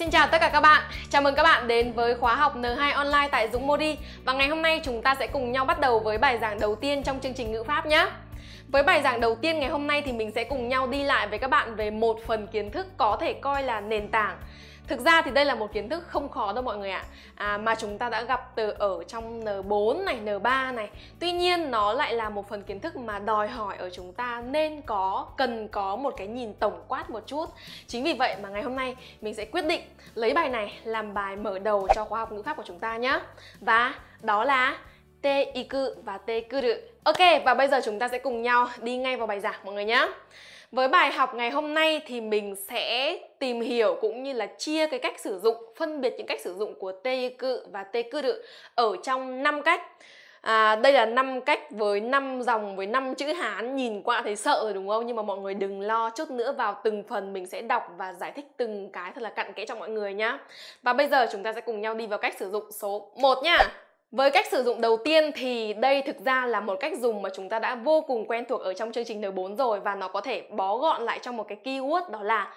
Xin chào tất cả các bạn, chào mừng các bạn đến với khóa học N2 online tại Dũng Modi Và ngày hôm nay chúng ta sẽ cùng nhau bắt đầu với bài giảng đầu tiên trong chương trình ngữ pháp nhé với bài giảng đầu tiên ngày hôm nay thì mình sẽ cùng nhau đi lại với các bạn về một phần kiến thức có thể coi là nền tảng Thực ra thì đây là một kiến thức không khó đâu mọi người ạ à, Mà chúng ta đã gặp từ ở trong N4 này, N3 này Tuy nhiên nó lại là một phần kiến thức mà đòi hỏi ở chúng ta nên có, cần có một cái nhìn tổng quát một chút Chính vì vậy mà ngày hôm nay mình sẽ quyết định lấy bài này làm bài mở đầu cho khóa học ngữ pháp của chúng ta nhé Và đó là te iku và te kuru Ok và bây giờ chúng ta sẽ cùng nhau đi ngay vào bài giảng mọi người nhé với bài học ngày hôm nay thì mình sẽ tìm hiểu cũng như là chia cái cách sử dụng, phân biệt những cách sử dụng của tê cự và tê cư đự ở trong 5 cách. À, đây là 5 cách với 5 dòng với 5 chữ Hán nhìn qua thấy sợ rồi đúng không? Nhưng mà mọi người đừng lo, chút nữa vào từng phần mình sẽ đọc và giải thích từng cái thật là cặn kẽ cho mọi người nhá. Và bây giờ chúng ta sẽ cùng nhau đi vào cách sử dụng số 1 nhá. Với cách sử dụng đầu tiên thì đây thực ra là một cách dùng mà chúng ta đã vô cùng quen thuộc ở trong chương trình N4 rồi và nó có thể bó gọn lại trong một cái keyword đó là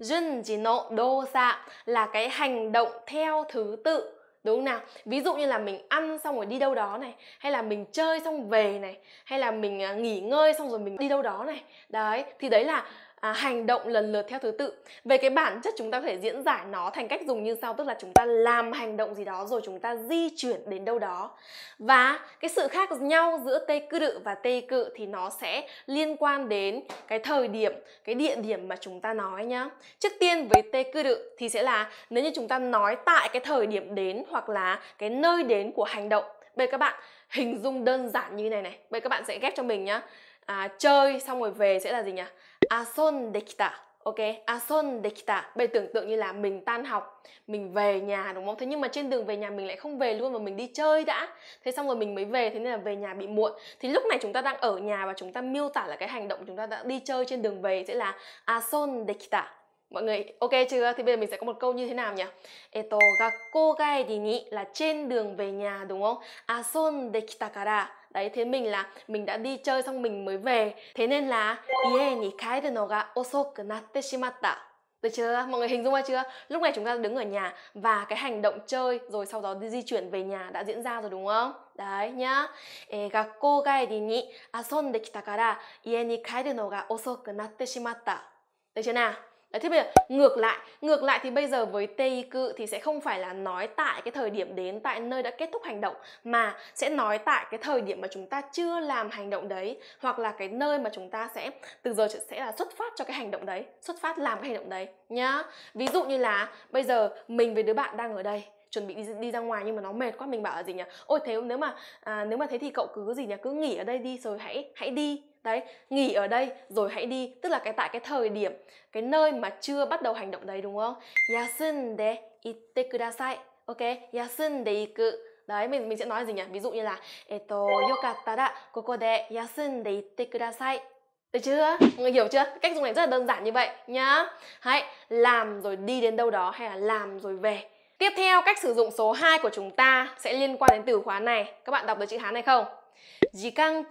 Junjino dosa là cái hành động theo thứ tự đúng không nào ví dụ như là mình ăn xong rồi đi đâu đó này hay là mình chơi xong về này hay là mình à, nghỉ ngơi xong rồi mình đi đâu đó này đấy thì đấy là à, hành động lần lượt theo thứ tự về cái bản chất chúng ta có thể diễn giải nó thành cách dùng như sau tức là chúng ta làm hành động gì đó rồi chúng ta di chuyển đến đâu đó và cái sự khác nhau giữa tê cư đự và tê cự thì nó sẽ liên quan đến cái thời điểm cái địa điểm mà chúng ta nói nhá trước tiên với tê cư đự thì sẽ là nếu như chúng ta nói tại cái thời điểm đến hoặc là cái nơi đến của hành động bây các bạn hình dung đơn giản như này này bây các bạn sẽ ghép cho mình nhá à, chơi xong rồi về sẽ là gì nhỉ Ason à, dekita. Ok, ason à, dekita. Bây tưởng tượng như là mình tan học, mình về nhà đúng không? Thế nhưng mà trên đường về nhà mình lại không về luôn mà mình đi chơi đã. Thế xong rồi mình mới về, thế nên là về nhà bị muộn. Thì lúc này chúng ta đang ở nhà và chúng ta miêu tả là cái hành động chúng ta đã đi chơi trên đường về sẽ là ason à, dekita. Mọi người ok chưa? Thì bây giờ mình sẽ có một câu như thế nào nhỉ? Eto, gakko gaeri ni là trên đường về nhà đúng không? Ason dekita kara đấy thế mình là mình đã đi chơi xong mình mới về thế nên là 家に帰るのが遅くなってしまった, được chưa? Mọi người hình dung ra chưa? Lúc này chúng ta đứng ở nhà và cái hành động chơi rồi sau đó đi di chuyển về nhà đã diễn ra rồi đúng không? Đấy nhá. E, được chưa nào? Đấy, thế bây giờ ngược lại ngược lại thì bây giờ với tây cự thì sẽ không phải là nói tại cái thời điểm đến tại nơi đã kết thúc hành động mà sẽ nói tại cái thời điểm mà chúng ta chưa làm hành động đấy hoặc là cái nơi mà chúng ta sẽ từ giờ sẽ là xuất phát cho cái hành động đấy xuất phát làm cái hành động đấy nhá ví dụ như là bây giờ mình với đứa bạn đang ở đây chuẩn bị đi, đi ra ngoài nhưng mà nó mệt quá mình bảo là gì nhỉ ôi thế nếu mà à, nếu mà thế thì cậu cứ gì nhỉ cứ nghỉ ở đây đi rồi hãy hãy đi đấy nghỉ ở đây rồi hãy đi tức là cái tại cái thời điểm cái nơi mà chưa bắt đầu hành động đấy đúng không yasun de itte kudasai ok yasun de iku đấy mình mình sẽ nói gì nhỉ ví dụ như là eto yokatta da koko de yasun itte kudasai được chưa? Người hiểu chưa? Cách dùng này rất là đơn giản như vậy nhá. Hãy làm rồi đi đến đâu đó hay là làm rồi về. Tiếp theo cách sử dụng số 2 của chúng ta sẽ liên quan đến từ khóa này. Các bạn đọc được chữ Hán này không? Jikan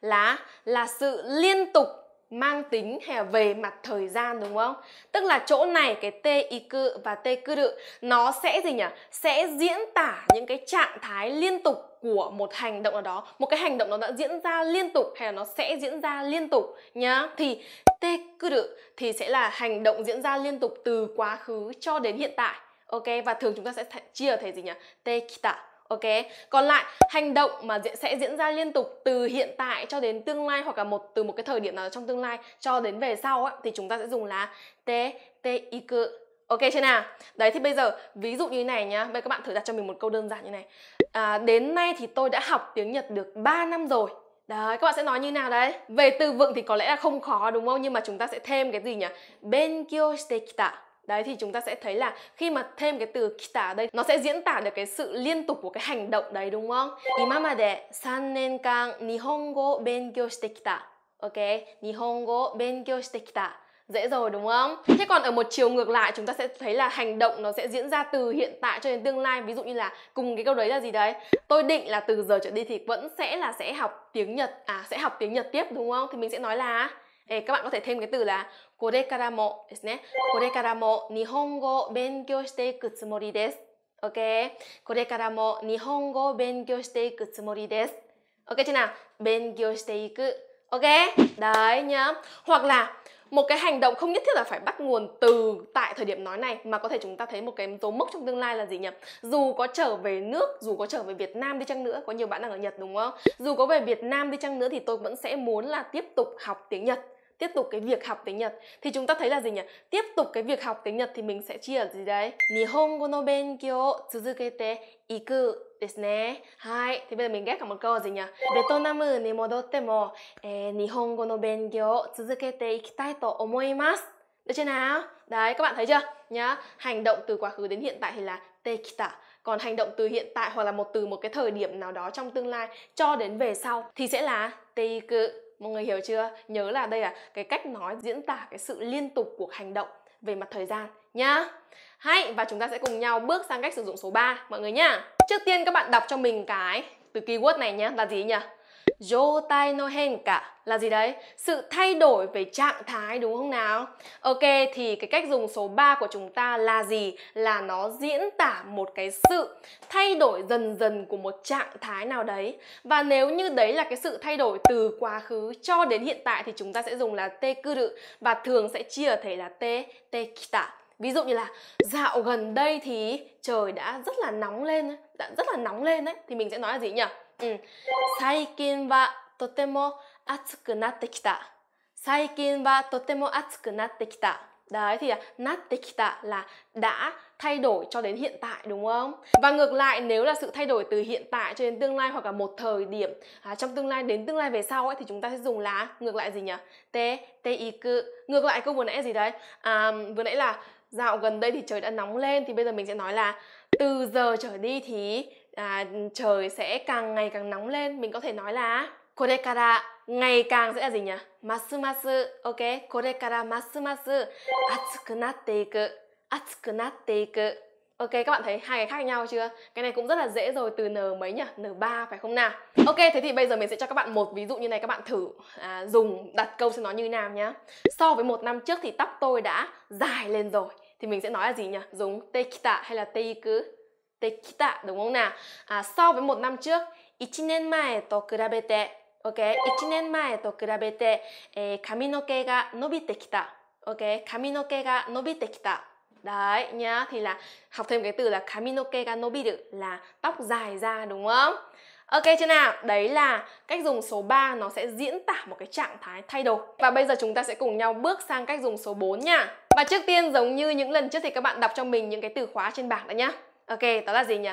là là sự liên tục mang tính hè về mặt thời gian đúng không? Tức là chỗ này cái tê y cự và tê cư đự nó sẽ gì nhỉ? Sẽ diễn tả những cái trạng thái liên tục của một hành động nào đó một cái hành động nó đã diễn ra liên tục hay là nó sẽ diễn ra liên tục nhá thì tê cư đự thì sẽ là hành động diễn ra liên tục từ quá khứ cho đến hiện tại ok và thường chúng ta sẽ chia ở thể gì nhỉ tê kita Ok, còn lại hành động mà sẽ diễn ra liên tục từ hiện tại cho đến tương lai hoặc là một từ một cái thời điểm nào đó trong tương lai cho đến về sau ấy, thì chúng ta sẽ dùng là te te iku. Ok chưa nào? Đấy thì bây giờ ví dụ như này nhá, bây các bạn thử đặt cho mình một câu đơn giản như này. À, đến nay thì tôi đã học tiếng Nhật được 3 năm rồi. Đấy, các bạn sẽ nói như nào đấy? Về từ vựng thì có lẽ là không khó đúng không? Nhưng mà chúng ta sẽ thêm cái gì nhỉ? Benkyou shite kita Đấy thì chúng ta sẽ thấy là khi mà thêm cái từ kita ở đây nó sẽ diễn tả được cái sự liên tục của cái hành động đấy đúng không? Imamade 3 nenkan nihongo benkyou shite kita. Ok, nihongo benkyou shite kita dễ rồi đúng không? Thế còn ở một chiều ngược lại chúng ta sẽ thấy là hành động nó sẽ diễn ra từ hiện tại cho đến tương lai Ví dụ như là cùng cái câu đấy là gì đấy Tôi định là từ giờ trở đi thì vẫn sẽ là sẽ học tiếng Nhật À sẽ học tiếng Nhật tiếp đúng không? Thì mình sẽ nói là えー、các bạn có thể thêm cái từ là これからもですね。これからも日本語を勉強していくつもりです。OK。これからも日本語を勉強していくつもりです。OK chưa nào? 勉強していく。OK. Đấy nhá. Hoặc là một cái hành động không nhất thiết là phải bắt nguồn từ tại thời điểm nói này mà có thể chúng ta thấy một cái dấu mốc trong tương lai là gì nhỉ dù có trở về nước dù có trở về việt nam đi chăng nữa có nhiều bạn đang ở nhật đúng không dù có về việt nam đi chăng nữa thì tôi vẫn sẽ muốn là tiếp tục học tiếng nhật tiếp tục cái việc học tiếng Nhật thì chúng ta thấy là gì nhỉ? Tiếp tục cái việc học tiếng Nhật thì mình sẽ chia ở gì đấy? Nihongo no benkyou wo tsuzukete iku mình ghép cả một câu gì nhỉ? Eh, Được chưa nào? Đấy, các bạn thấy chưa? Nhá, hành động từ quá khứ đến hiện tại thì là tekita còn hành động từ hiện tại hoặc là một từ một cái thời điểm nào đó trong tương lai cho đến về sau thì sẽ là teiku mọi người hiểu chưa nhớ là đây là cái cách nói diễn tả cái sự liên tục của hành động về mặt thời gian nhá hay và chúng ta sẽ cùng nhau bước sang cách sử dụng số 3 mọi người nhá trước tiên các bạn đọc cho mình cái từ keyword này nhá là gì nhỉ Jo tai no hen cả là gì đấy? Sự thay đổi về trạng thái đúng không nào? Ok thì cái cách dùng số 3 của chúng ta là gì? Là nó diễn tả một cái sự thay đổi dần dần của một trạng thái nào đấy. Và nếu như đấy là cái sự thay đổi từ quá khứ cho đến hiện tại thì chúng ta sẽ dùng là te kuru và thường sẽ chia ở thể là te te kita. Ví dụ như là dạo gần đây thì trời đã rất là nóng lên, đã rất là nóng lên đấy thì mình sẽ nói là gì nhỉ? うん。最近はとても暑くなってきた。最近はとても暑くなってきた。Đấy thì nát tịch là đã thay đổi cho đến hiện tại đúng không? Và ngược lại nếu là sự thay đổi từ hiện tại cho đến tương lai hoặc là một thời điểm à, trong tương lai đến tương lai về sau ấy thì chúng ta sẽ dùng là ngược lại gì nhỉ? te te y cự. Ngược lại câu vừa nãy gì đấy? À, vừa nãy là dạo gần đây thì trời đã nóng lên thì bây giờ mình sẽ nói là từ giờ trở đi thì à, trời sẽ càng ngày càng nóng lên mình có thể nói là kore ngày càng sẽ là gì nhỉ masu masu ok kore kara masu masu atsuku natte iku atsuku natte iku Ok, các bạn thấy hai cái khác nhau chưa? Cái này cũng rất là dễ rồi, từ N mấy nhỉ? N3 phải không nào? Ok, thế thì bây giờ mình sẽ cho các bạn một ví dụ như này các bạn thử à, dùng đặt câu xem nó như nào nhá. So với một năm trước thì tóc tôi đã dài lên rồi. Thì mình sẽ nói là gì nhỉ? Dùng tekita hay là teiku? kita đúng không nào? À, so với một năm trước, 1年前と比べて OK 1年前と比べて、えー、髪の毛が伸びてきた OK 髪の毛が伸びてきた Đấy nhá, thì là học thêm cái từ là kaminoke ga nobiru là tóc dài ra đúng không? Ok chưa nào? Đấy là cách dùng số 3 nó sẽ diễn tả một cái trạng thái thay đổi. Và bây giờ chúng ta sẽ cùng nhau bước sang cách dùng số 4 nha. Và trước tiên giống như những lần trước thì các bạn đọc cho mình những cái từ khóa trên bảng đã nhá. Ok, đó là gì nhỉ?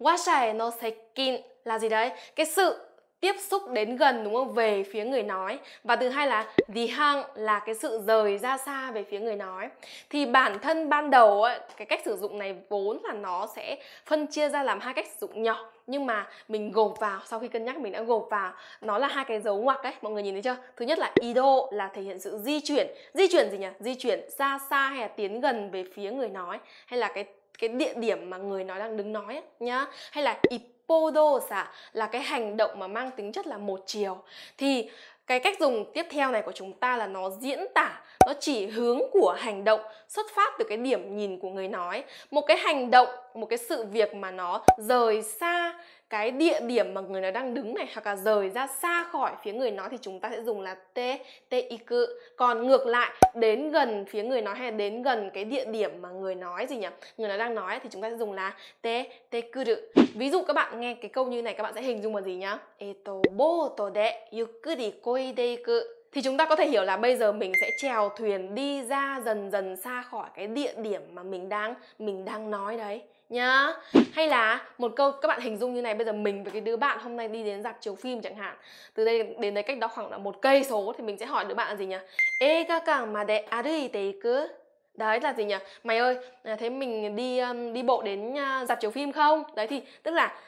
Washai no sekin là gì đấy? Cái sự tiếp xúc đến gần đúng không? Về phía người nói. Và thứ hai là the hang là cái sự rời ra xa về phía người nói. Thì bản thân ban đầu ấy, cái cách sử dụng này vốn là nó sẽ phân chia ra làm hai cách sử dụng nhỏ nhưng mà mình gộp vào sau khi cân nhắc mình đã gộp vào nó là hai cái dấu ngoặc ấy mọi người nhìn thấy chưa thứ nhất là ido là thể hiện sự di chuyển di chuyển gì nhỉ di chuyển ra xa hay là tiến gần về phía người nói hay là cái cái địa điểm mà người nói đang đứng nói ấy, nhá hay là ipodo à, là cái hành động mà mang tính chất là một chiều thì cái cách dùng tiếp theo này của chúng ta là nó diễn tả nó chỉ hướng của hành động xuất phát từ cái điểm nhìn của người nói một cái hành động một cái sự việc mà nó rời xa cái địa điểm mà người nói đang đứng này hoặc là rời ra xa khỏi phía người nói thì chúng ta sẽ dùng là te te iku còn ngược lại đến gần phía người nói hay đến gần cái địa điểm mà người nói gì nhỉ người nói đang nói thì chúng ta sẽ dùng là te te kuru ví dụ các bạn nghe cái câu như này các bạn sẽ hình dung là gì nhá eto bo to de yukuri koi de iku thì chúng ta có thể hiểu là bây giờ mình sẽ chèo thuyền đi ra dần dần xa khỏi cái địa điểm mà mình đang mình đang nói đấy nhá hay là một câu các bạn hình dung như này bây giờ mình với cái đứa bạn hôm nay đi đến dạp chiếu phim chẳng hạn từ đây đến đấy cách đó khoảng là một cây số thì mình sẽ hỏi đứa bạn là gì nhỉ ê các càng mà để à đi tế cứ đấy là gì nhỉ mày ơi à, thế mình đi đi bộ đến à, dạp chiếu phim không đấy thì tức là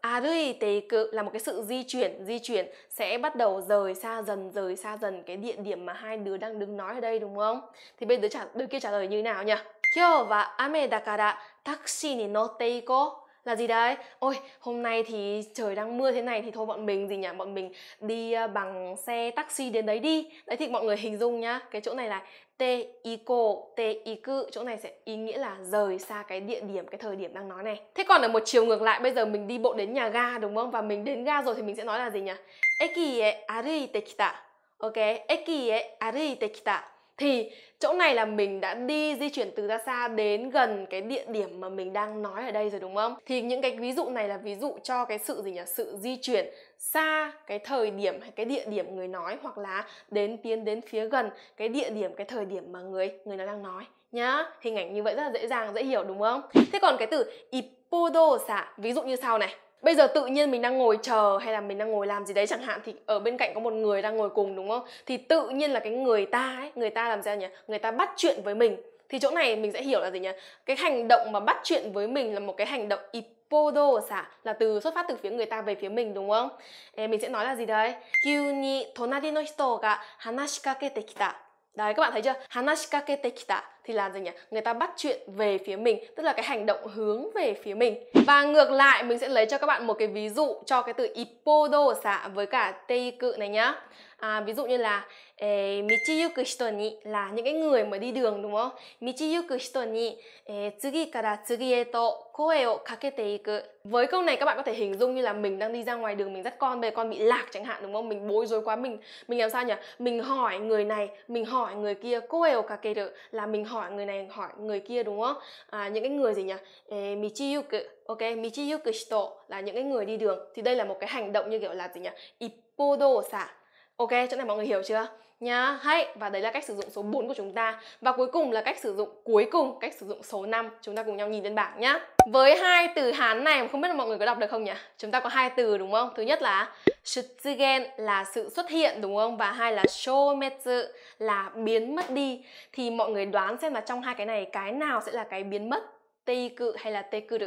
Arui tế cự là một cái sự di chuyển di chuyển sẽ bắt đầu rời xa dần rời xa dần cái địa điểm mà hai đứa đang đứng nói ở đây đúng không thì bây giờ đứa, trả, đứa kia trả lời như nào nhỉ taxi 今日は雨だからタクシーに乗っていこう là gì đấy ôi hôm nay thì trời đang mưa thế này thì thôi bọn mình gì nhỉ bọn mình đi à, bằng xe taxi đến đấy đi đấy thì mọi người hình dung nhá cái chỗ này là te ico te iku chỗ này sẽ ý nghĩa là rời xa cái địa điểm cái thời điểm đang nói này thế còn ở một chiều ngược lại bây giờ mình đi bộ đến nhà ga đúng không và mình đến ga rồi thì mình sẽ nói là gì nhỉ eki e aruite kita ok eki e aruite kita thì chỗ này là mình đã đi di chuyển từ ra xa đến gần cái địa điểm mà mình đang nói ở đây rồi đúng không thì những cái ví dụ này là ví dụ cho cái sự gì nhỉ sự di chuyển xa cái thời điểm hay cái địa điểm người nói hoặc là đến tiến đến phía gần cái địa điểm cái thời điểm mà người người nó đang nói nhá hình ảnh như vậy rất là dễ dàng dễ hiểu đúng không thế còn cái từ ipodo xạ ví dụ như sau này bây giờ tự nhiên mình đang ngồi chờ hay là mình đang ngồi làm gì đấy chẳng hạn thì ở bên cạnh có một người đang ngồi cùng đúng không thì tự nhiên là cái người ta ấy người ta làm sao nhỉ người ta bắt chuyện với mình thì chỗ này mình sẽ hiểu là gì nhỉ cái hành động mà bắt chuyện với mình là một cái hành động ipodo xả là từ xuất phát từ phía người ta về phía mình đúng không Ê, mình sẽ nói là gì đấy kyu ni tonari no hito ga hanashikakete kita đấy các bạn thấy chưa hanashikakete kita thì là gì nhỉ người ta bắt chuyện về phía mình tức là cái hành động hướng về phía mình và ngược lại mình sẽ lấy cho các bạn một cái ví dụ cho cái từ ipodo xạ với cả tây cự này nhá à, ví dụ như là michiyuku hitoni là những cái người mà đi đường đúng không michiyuku hitoni tsugi kara tsugi e to koe o kakete iku với câu này các bạn có thể hình dung như là mình đang đi ra ngoài đường mình dắt con về con bị lạc chẳng hạn đúng không mình bối rối quá mình mình làm sao nhỉ mình hỏi người này mình hỏi người kia koe o kakeru là mình hỏi hỏi người này hỏi người kia đúng không à, những cái người gì nhỉ e, michiyuku ok michiyuku shito là những cái người đi đường thì đây là một cái hành động như kiểu là gì nhỉ ippodo sa ok chỗ này mọi người hiểu chưa nhá hay và đấy là cách sử dụng số 4 của chúng ta và cuối cùng là cách sử dụng cuối cùng cách sử dụng số 5 chúng ta cùng nhau nhìn lên bảng nhá với hai từ hán này không biết là mọi người có đọc được không nhỉ chúng ta có hai từ đúng không thứ nhất là shutsugen là sự xuất hiện đúng không và hai là shometsu là biến mất đi thì mọi người đoán xem là trong hai cái này cái nào sẽ là cái biến mất tê cự hay là tê cự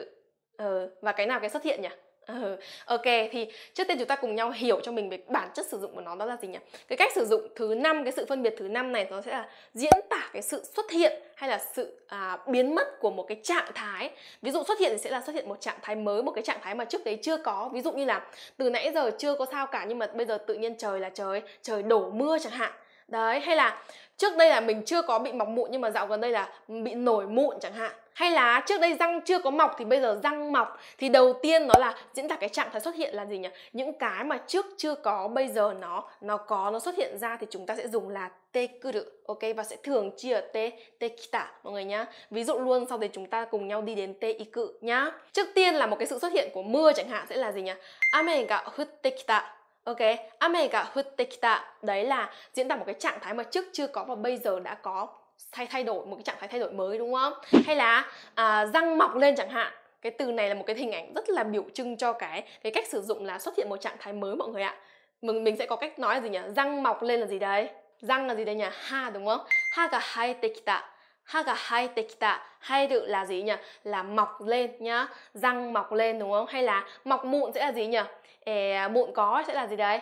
ờ, và cái nào cái xuất hiện nhỉ Ừ, ok thì trước tiên chúng ta cùng nhau hiểu cho mình về bản chất sử dụng của nó đó là gì nhỉ cái cách sử dụng thứ năm cái sự phân biệt thứ năm này nó sẽ là diễn tả cái sự xuất hiện hay là sự à, biến mất của một cái trạng thái ví dụ xuất hiện thì sẽ là xuất hiện một trạng thái mới một cái trạng thái mà trước đấy chưa có ví dụ như là từ nãy giờ chưa có sao cả nhưng mà bây giờ tự nhiên trời là trời trời đổ mưa chẳng hạn đấy hay là trước đây là mình chưa có bị mọc mụn nhưng mà dạo gần đây là bị nổi mụn chẳng hạn hay là trước đây răng chưa có mọc thì bây giờ răng mọc thì đầu tiên nó là diễn tả cái trạng thái xuất hiện là gì nhỉ những cái mà trước chưa có bây giờ nó nó có nó xuất hiện ra thì chúng ta sẽ dùng là te kuru ok và sẽ thường chia ở te te kita mọi người nhá ví dụ luôn sau đấy chúng ta cùng nhau đi đến te iku nhá trước tiên là một cái sự xuất hiện của mưa chẳng hạn sẽ là gì nhỉ ame ga hutte kita Ok, amega huttekita Đấy là diễn tả một cái trạng thái mà trước chưa có và bây giờ đã có thay thay đổi một cái trạng thái thay đổi mới đúng không? Hay là à, răng mọc lên chẳng hạn cái từ này là một cái hình ảnh rất là biểu trưng cho cái cái cách sử dụng là xuất hiện một trạng thái mới mọi người ạ mình mình sẽ có cách nói là gì nhỉ răng mọc lên là gì đấy răng là gì đấy nhỉ ha đúng không ha cả hai tekita ha ga hai tekita hai đự là gì nhỉ là mọc lên nhá răng mọc lên đúng không hay là mọc mụn sẽ là gì nhỉ e, mụn có sẽ là gì đấy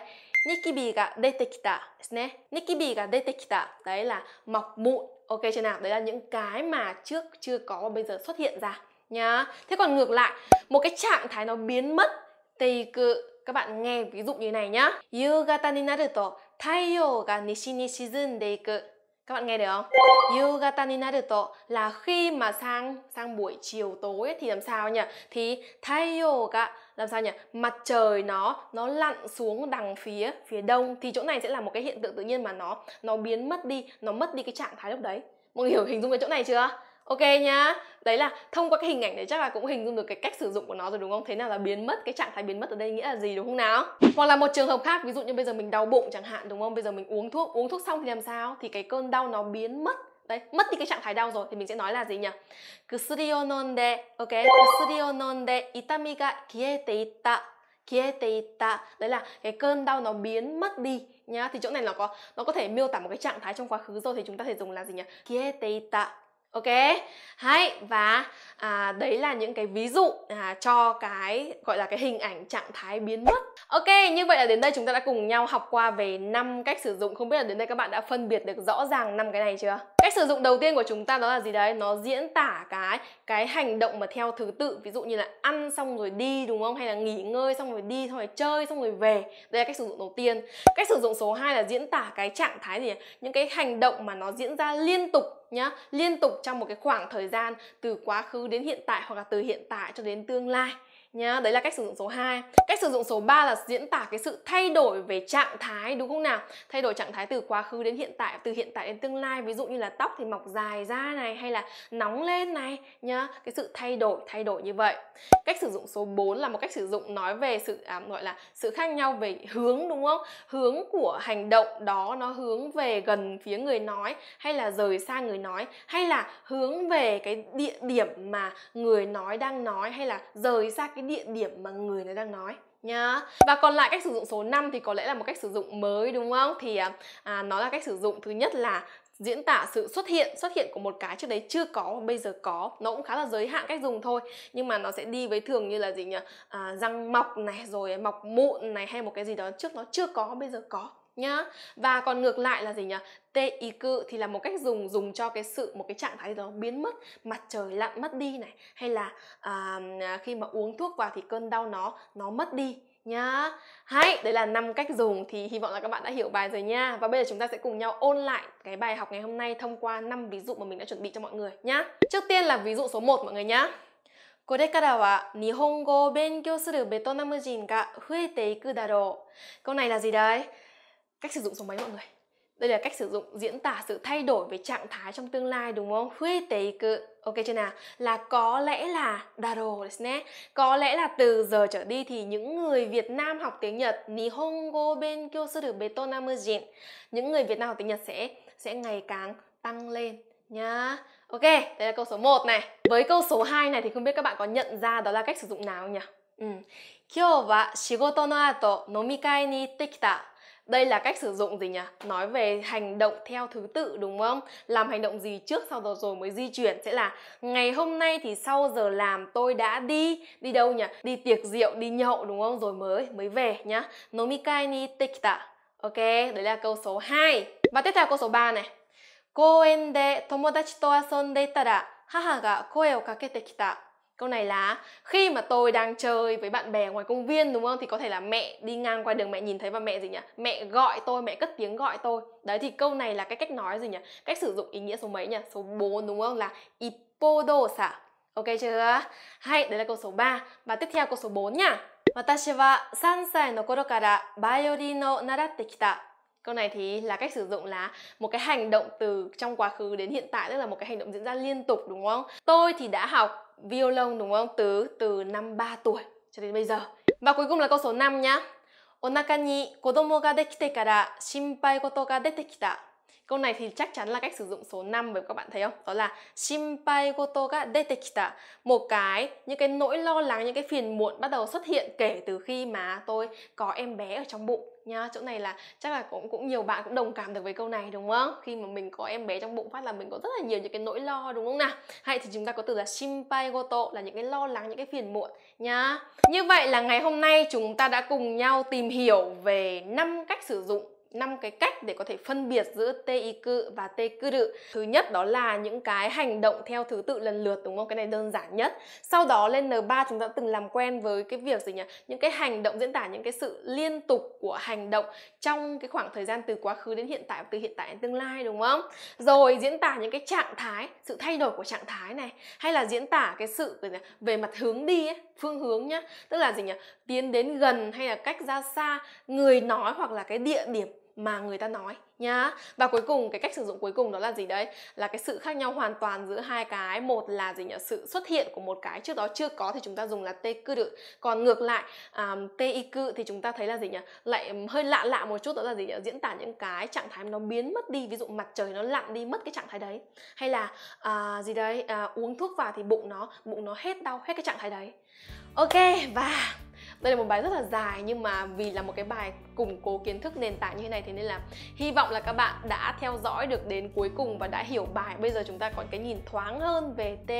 nikibi ga detekita ne nikibi ga detekita đấy là mọc mụn ok chưa nào đấy là những cái mà trước chưa có và bây giờ xuất hiện ra nhá thế còn ngược lại một cái trạng thái nó biến mất thì cứ các bạn nghe ví dụ như này nhá yugata ni naru taiyo ga nishi ni shizunde iku các bạn nghe được không? Yugata ni naruto là khi mà sang sang buổi chiều tối thì làm sao nhỉ? Thì taiyo ga làm sao nhỉ? Mặt trời nó nó lặn xuống đằng phía phía đông thì chỗ này sẽ là một cái hiện tượng tự nhiên mà nó nó biến mất đi, nó mất đi cái trạng thái lúc đấy. Mọi người hiểu hình dung cái chỗ này chưa? ok nhá đấy là thông qua cái hình ảnh đấy chắc là cũng hình dung được cái cách sử dụng của nó rồi đúng không thế nào là biến mất cái trạng thái biến mất ở đây nghĩa là gì đúng không nào hoặc là một trường hợp khác ví dụ như bây giờ mình đau bụng chẳng hạn đúng không bây giờ mình uống thuốc uống thuốc xong thì làm sao thì cái cơn đau nó biến mất đấy mất đi cái trạng thái đau rồi thì mình sẽ nói là gì nhỉ kusuri o nonde ok kusuri o nonde itami ga kiete itta kiete itta đấy là cái cơn đau nó biến mất đi nhá thì chỗ này nó có nó có thể miêu tả một cái trạng thái trong quá khứ rồi thì chúng ta thể dùng là gì nhỉ kiete itta ok hay và à, đấy là những cái ví dụ à, cho cái gọi là cái hình ảnh trạng thái biến mất ok như vậy là đến đây chúng ta đã cùng nhau học qua về năm cách sử dụng không biết là đến đây các bạn đã phân biệt được rõ ràng năm cái này chưa cách sử dụng đầu tiên của chúng ta đó là gì đấy nó diễn tả cái cái hành động mà theo thứ tự ví dụ như là ăn xong rồi đi đúng không hay là nghỉ ngơi xong rồi đi xong rồi chơi xong rồi về đây là cách sử dụng đầu tiên cách sử dụng số 2 là diễn tả cái trạng thái gì những cái hành động mà nó diễn ra liên tục nhá liên tục trong một cái khoảng thời gian từ quá khứ đến hiện tại hoặc là từ hiện tại cho đến tương lai nhá đấy là cách sử dụng số 2 cách sử dụng số 3 là diễn tả cái sự thay đổi về trạng thái đúng không nào thay đổi trạng thái từ quá khứ đến hiện tại từ hiện tại đến tương lai ví dụ như là tóc thì mọc dài ra này hay là nóng lên này nhá cái sự thay đổi thay đổi như vậy cách sử dụng số 4 là một cách sử dụng nói về sự à, gọi là sự khác nhau về hướng đúng không hướng của hành động đó nó hướng về gần phía người nói hay là rời xa người nói hay là hướng về cái địa điểm mà người nói đang nói hay là rời xa cái cái địa điểm mà người nó đang nói nhá và còn lại cách sử dụng số 5 thì có lẽ là một cách sử dụng mới đúng không thì à, à, nó là cách sử dụng thứ nhất là diễn tả sự xuất hiện xuất hiện của một cái trước đấy chưa có bây giờ có nó cũng khá là giới hạn cách dùng thôi nhưng mà nó sẽ đi với thường như là gì nhỉ à, răng mọc này rồi mọc mụn này hay một cái gì đó trước nó chưa có bây giờ có nhá và còn ngược lại là gì nhỉ tê ý cự thì là một cách dùng dùng cho cái sự một cái trạng thái đó biến mất mặt trời lặn mất đi này hay là à, khi mà uống thuốc vào thì cơn đau nó nó mất đi nhá hay đấy là năm cách dùng thì hy vọng là các bạn đã hiểu bài rồi nha và bây giờ chúng ta sẽ cùng nhau ôn lại cái bài học ngày hôm nay thông qua năm ví dụ mà mình đã chuẩn bị cho mọi người nhá trước tiên là ví dụ số 1 mọi người nhá これからは日本語を勉強するベトナム人が増えていくだろう。Câu này là gì đấy? cách sử dụng số mấy mọi người đây là cách sử dụng diễn tả sự thay đổi về trạng thái trong tương lai đúng không? huy tế cự. Ok chưa nào? Là có lẽ là daro desne. Có lẽ là từ giờ trở đi thì những người Việt Nam học tiếng Nhật Nihongo benkyo suru betonamujin. Những người Việt Nam học tiếng Nhật sẽ sẽ ngày càng tăng lên nhá. Ok, đây là câu số 1 này. Với câu số 2 này thì không biết các bạn có nhận ra đó là cách sử dụng nào nhỉ? Ừ. Kyo wa shigoto no ato nomikai ni itte đây là cách sử dụng gì nhỉ nói về hành động theo thứ tự đúng không làm hành động gì trước sau đó rồi mới di chuyển sẽ là ngày hôm nay thì sau giờ làm tôi đã đi đi đâu nhỉ đi tiệc rượu đi nhậu đúng không rồi mới mới về nhá nomikai ni tekita ok đấy là câu số 2 và tiếp theo câu số 3 này 公園で友達と遊んでいたら母が声をかけてきた Câu này là khi mà tôi đang chơi với bạn bè ngoài công viên đúng không? Thì có thể là mẹ đi ngang qua đường mẹ nhìn thấy và mẹ gì nhỉ? Mẹ gọi tôi, mẹ cất tiếng gọi tôi. Đấy thì câu này là cái cách nói gì nhỉ? Cách sử dụng ý nghĩa số mấy nhỉ? Số 4 đúng không? Là ipodosa Ok chưa? Hay, đấy là câu số 3. Và tiếp theo câu số 4 nhá. Watashi wa 3 sai no koro kara violin no naratte kita. Câu này thì là cách sử dụng là một cái hành động từ trong quá khứ đến hiện tại tức là một cái hành động diễn ra liên tục đúng không? Tôi thì đã học violon đúng không? Từ từ năm 3 tuổi cho đến bây giờ. Và cuối cùng là câu số 5 nhá. Onaka Câu này thì chắc chắn là cách sử dụng số 5 với các bạn thấy không? Đó là shinpai Một cái những cái nỗi lo lắng, những cái phiền muộn bắt đầu xuất hiện kể từ khi mà tôi có em bé ở trong bụng nha chỗ này là chắc là cũng cũng nhiều bạn cũng đồng cảm được với câu này đúng không khi mà mình có em bé trong bụng phát là mình có rất là nhiều những cái nỗi lo đúng không nào hay thì chúng ta có từ là shimpai goto là những cái lo lắng những cái phiền muộn nha như vậy là ngày hôm nay chúng ta đã cùng nhau tìm hiểu về năm cách sử dụng năm cái cách để có thể phân biệt giữa tê y cự và tê cư đự thứ nhất đó là những cái hành động theo thứ tự lần lượt đúng không cái này đơn giản nhất sau đó lên n 3 chúng ta từng làm quen với cái việc gì nhỉ những cái hành động diễn tả những cái sự liên tục của hành động trong cái khoảng thời gian từ quá khứ đến hiện tại và từ hiện tại đến tương lai đúng không rồi diễn tả những cái trạng thái sự thay đổi của trạng thái này hay là diễn tả cái sự về mặt hướng đi ấy, phương hướng nhá tức là gì nhỉ tiến đến gần hay là cách ra xa người nói hoặc là cái địa điểm mà người ta nói nhá và cuối cùng cái cách sử dụng cuối cùng đó là gì đấy là cái sự khác nhau hoàn toàn giữa hai cái một là gì nhỉ sự xuất hiện của một cái trước đó chưa có thì chúng ta dùng là tê cư được còn ngược lại um, tê y cư thì chúng ta thấy là gì nhỉ lại hơi lạ lạ một chút đó là gì nhỉ diễn tả những cái trạng thái nó biến mất đi ví dụ mặt trời nó lặn đi mất cái trạng thái đấy hay là uh, gì đấy uh, uống thuốc vào thì bụng nó bụng nó hết đau hết cái trạng thái đấy ok và đây là một bài rất là dài nhưng mà vì là một cái bài củng cố kiến thức nền tảng như thế này thế nên là hy vọng là các bạn đã theo dõi được đến cuối cùng và đã hiểu bài bây giờ chúng ta còn cái nhìn thoáng hơn về t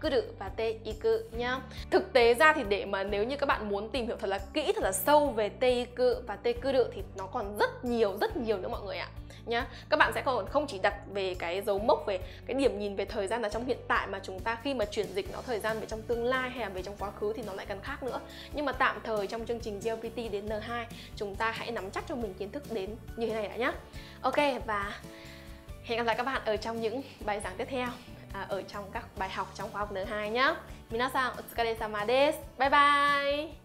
cư và tê y cự nhá thực tế ra thì để mà nếu như các bạn muốn tìm hiểu thật là kỹ thật là sâu về tê y cự và tê cư thì nó còn rất nhiều rất nhiều nữa mọi người ạ nhá các bạn sẽ còn không chỉ đặt về cái dấu mốc về cái điểm nhìn về thời gian là trong hiện tại mà chúng ta khi mà chuyển dịch nó thời gian về trong tương lai hay là về trong quá khứ thì nó lại cần khác nữa nhưng mà tạm thời trong chương trình GPT đến N2 chúng ta hãy nắm chắc cho mình kiến thức đến như thế này đã nhá ok và hẹn gặp lại các bạn ở trong những bài giảng tiếp theo à, ở trong các bài học trong khóa học N2 nhé. Minasan otsukare sama desu. Bye bye.